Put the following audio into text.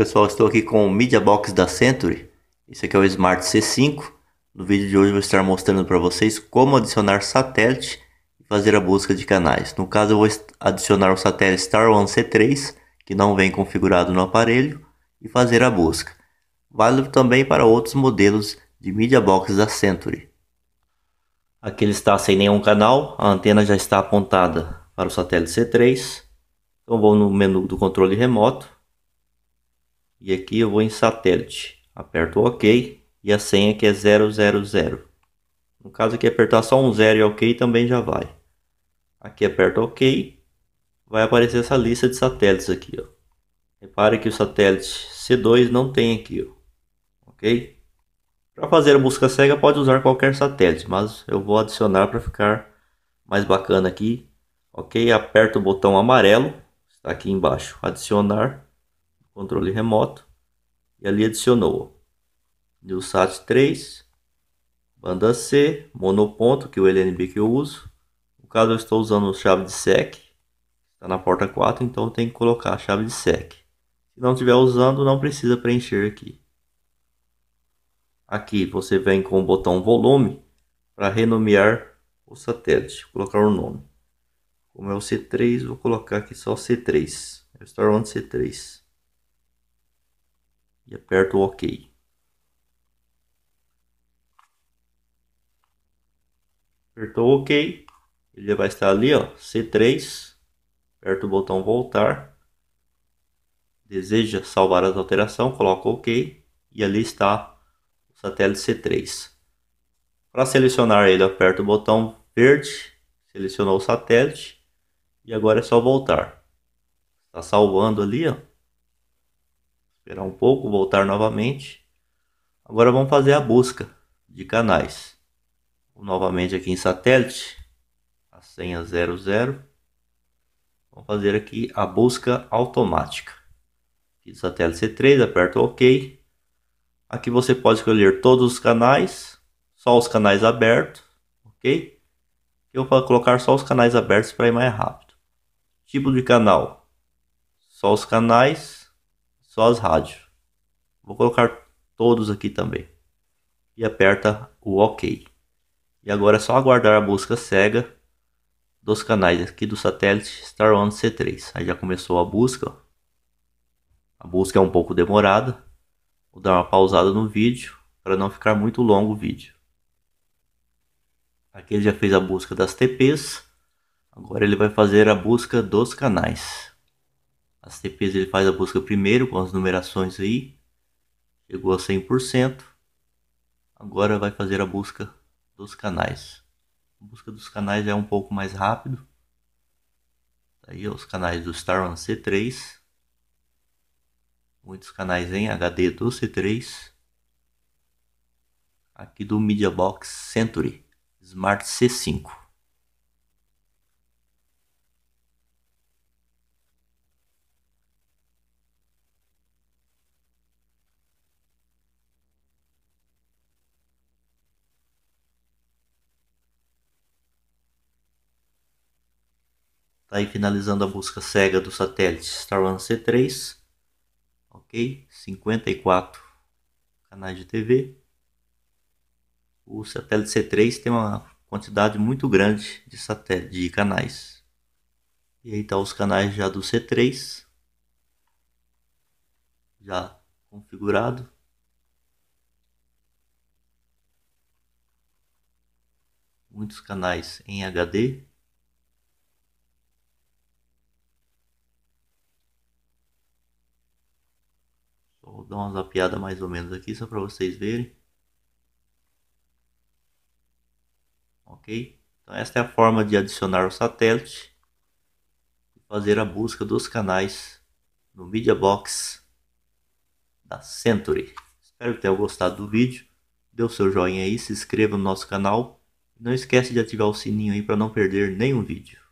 pessoal, estou aqui com o Media Box da Century. Esse aqui é o Smart C5. No vídeo de hoje vou estar mostrando para vocês como adicionar satélite e fazer a busca de canais. No caso eu vou adicionar o satélite Star One C3, que não vem configurado no aparelho, e fazer a busca. Vale também para outros modelos de Media Box da Century. Aqui ele está sem nenhum canal, a antena já está apontada para o satélite C3. Então vou no menu do controle remoto e aqui eu vou em satélite aperto ok e a senha que é 000 no caso aqui apertar só um zero e ok também já vai aqui aperto ok vai aparecer essa lista de satélites aqui ó. repare que o satélite C2 não tem aqui ó. ok para fazer a busca cega pode usar qualquer satélite, mas eu vou adicionar para ficar mais bacana aqui. Ok, Aperto o botão amarelo, está aqui embaixo, adicionar controle remoto, e ali adicionou NewSat 3, banda C, monoponto, que é o LNB que eu uso. No caso, eu estou usando chave de SEC, está na porta 4, então tem que colocar a chave de SEC. Se não estiver usando, não precisa preencher aqui. Aqui você vem com o botão volume para renomear o satélite, colocar o nome. Como é o C3, vou colocar aqui só C3, é Star One C3 e aperto o OK. Apertou OK, ele vai estar ali, ó, C3. Aperta o botão voltar. Deseja salvar as alterações, coloca OK e ali está o satélite C3. Para selecionar ele, aperta o botão verde, selecionou o satélite e agora é só voltar. Está salvando ali, ó. Esperar um pouco, voltar novamente. Agora vamos fazer a busca de canais. Vou novamente aqui em satélite, a senha 00. Vamos fazer aqui a busca automática. Aqui satélite C3, aperto OK. Aqui você pode escolher todos os canais, só os canais abertos, ok? Eu vou colocar só os canais abertos para ir mais rápido. Tipo de canal, só os canais só as rádios. Vou colocar todos aqui também. E aperta o OK. E agora é só aguardar a busca cega dos canais aqui do satélite Star One C3. Aí já começou a busca. A busca é um pouco demorada. Vou dar uma pausada no vídeo para não ficar muito longo o vídeo. Aqui ele já fez a busca das TPs. Agora ele vai fazer a busca dos canais. As TPs ele faz a busca primeiro com as numerações aí. Chegou a 100%. Agora vai fazer a busca dos canais. A busca dos canais é um pouco mais rápido. Tá aí os canais do Star One C3. Muitos canais em HD do C3. Aqui do Media Box Century Smart C5. Está aí finalizando a busca cega do satélite Star One C3. Ok? 54 canais de TV. O satélite C3 tem uma quantidade muito grande de, satélite, de canais. E aí está os canais já do C3. Já configurado. Muitos canais em HD. dar uma zapiada mais ou menos aqui, só para vocês verem. Ok? Então esta é a forma de adicionar o satélite e fazer a busca dos canais no Media Box da Century. Espero que tenham gostado do vídeo. Dê o seu joinha aí, se inscreva no nosso canal. Não esquece de ativar o sininho aí para não perder nenhum vídeo.